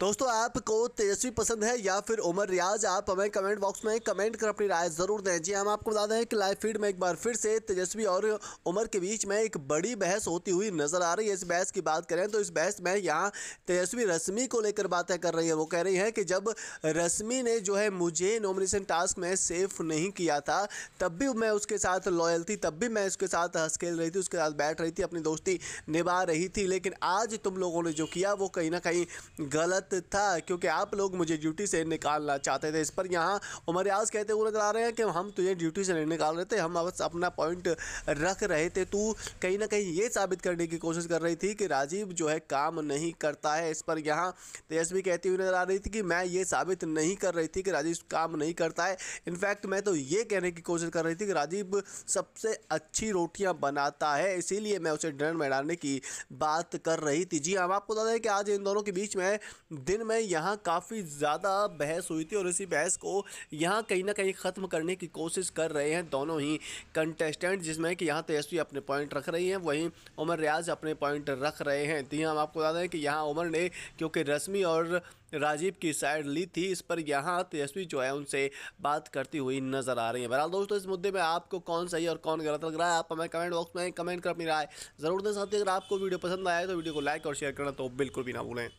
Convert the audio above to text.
दोस्तों आपको तेजस्वी पसंद है या फिर उमर रियाज आप हमें कमेंट बॉक्स में कमेंट कर अपनी राय ज़रूर दें जी हम आपको बता दें कि लाइव फीड में एक बार फिर से तेजस्वी और उमर के बीच में एक बड़ी बहस होती हुई नजर आ रही है इस बहस की बात करें तो इस बहस में यहाँ तेजस्वी रश्मि को लेकर बातें कर रही है वो कह रही है कि जब रश्मि ने जो है मुझे नॉमिनेशन टास्क में सेफ नहीं किया था तब भी मैं उसके साथ लॉयल थी तब भी मैं उसके साथ हंस खेल रही थी उसके साथ बैठ रही थी अपनी दोस्ती निभा रही थी लेकिन आज तुम लोगों ने जो किया वो कहीं ना कहीं गलत गलत था क्योंकि आप लोग मुझे ड्यूटी से निकालना चाहते थे इस पर यहाँ उमर याज कहते हुए नजर आ रहे हैं कि हम तुझे ड्यूटी से नहीं निकाल रहे थे हम बस अपना पॉइंट रख रहे थे तू कहीं ना कहीं ये साबित करने की कोशिश कर रही थी कि राजीव जो है काम नहीं करता है इस पर यहाँ तेजस्वी कहती हुई नजर आ रही थी कि मैं ये साबित नहीं कर रही थी कि राजीव काम नहीं करता है इनफैक्ट मैं तो ये कहने की कोशिश कर रही थी कि राजीव सबसे अच्छी रोटियाँ बनाता है इसीलिए मैं उसे डर में डालने की बात कर रही थी जी हम हाँ, आपको बता दें कि आज इन दोनों के बीच में दिन में यहाँ काफ़ी ज़्यादा बहस हुई थी और इसी बहस को यहाँ कहीं ना कहीं ख़त्म करने की कोशिश कर रहे हैं दोनों ही कंटेस्टेंट जिसमें कि यहाँ तेजस्वी अपने पॉइंट रख रही हैं वहीं उमर रियाज अपने पॉइंट रख रहे हैं तो हम आपको बता दें कि यहाँ उमर ने क्योंकि रश्मि और राजीव की साइड ली थी इस पर यहाँ तेजस्वी जो है उनसे बात करती हुई नज़र आ रही है बहरहाल दोस्तों इस मुद्दे में आपको कौन सही और कौन गलत लग रहा है आप हमें कमेंट बॉक्स में कमेंट कर अपनी राय ज़रूर दें साथ ही अगर आपको वीडियो पसंद आया तो वीडियो को लाइक और शेयर करना तो बिल्कुल भी ना भूलें